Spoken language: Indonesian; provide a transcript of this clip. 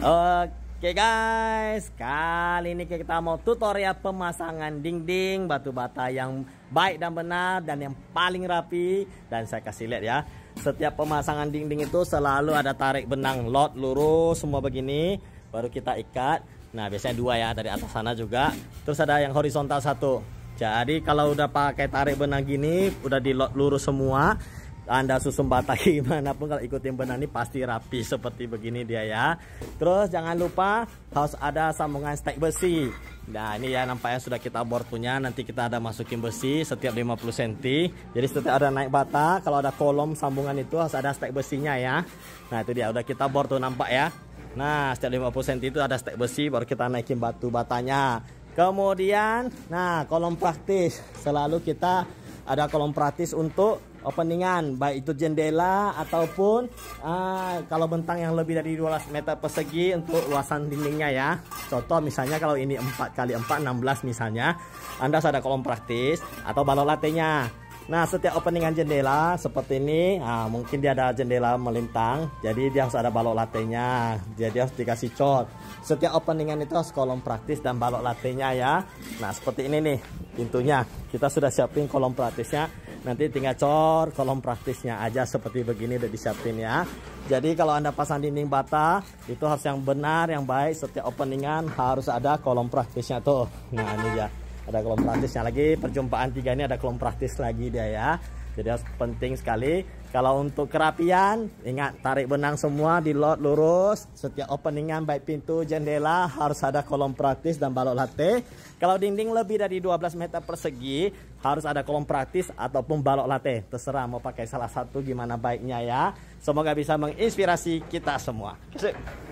Oke guys, kali ini kita mau tutorial pemasangan dinding batu bata yang baik dan benar dan yang paling rapi dan saya kasih lihat ya. Setiap pemasangan dinding itu selalu ada tarik benang lot lurus semua begini baru kita ikat. Nah, biasanya dua ya dari atas sana juga. Terus ada yang horizontal satu. Jadi kalau udah pakai tarik benang gini udah di lot lurus semua, anda susun bata gimana pun kalau ikutin benar ini pasti rapi seperti begini dia ya terus jangan lupa harus ada sambungan stek besi nah ini ya nampaknya sudah kita bor punya nanti kita ada masukin besi setiap 50 cm jadi setiap ada naik bata kalau ada kolom sambungan itu harus ada stek besinya ya nah itu dia udah kita bor tuh nampak ya nah setiap 50 cm itu ada stek besi baru kita naikin batu batanya kemudian nah kolom praktis selalu kita ada kolom praktis untuk openingan baik itu jendela ataupun uh, kalau bentang yang lebih dari 12 meter persegi untuk luasan dindingnya ya contoh misalnya kalau ini 4 kali 4 16 misalnya Anda sudah kolom praktis atau balok latenya Nah setiap openingan jendela seperti ini nah, mungkin dia ada jendela melintang jadi dia harus ada balok latenya jadi harus dikasih cat setiap openingan itu harus kolom praktis dan balok latenya ya Nah seperti ini nih pintunya. Kita sudah siapin kolom praktisnya. Nanti tinggal cor kolom praktisnya aja seperti begini udah disiapin ya. Jadi kalau Anda pasang dinding bata, itu harus yang benar, yang baik. Setiap openingan harus ada kolom praktisnya tuh. Nah ini ya ada kolom praktisnya lagi perjumpaan tiga ini ada kolom praktis lagi dia ya jadi penting sekali kalau untuk kerapian ingat tarik benang semua di lot lurus setiap openingan baik pintu jendela harus ada kolom praktis dan balok latte kalau dinding lebih dari 12 meter persegi harus ada kolom praktis ataupun balok latte terserah mau pakai salah satu gimana baiknya ya semoga bisa menginspirasi kita semua Kasih.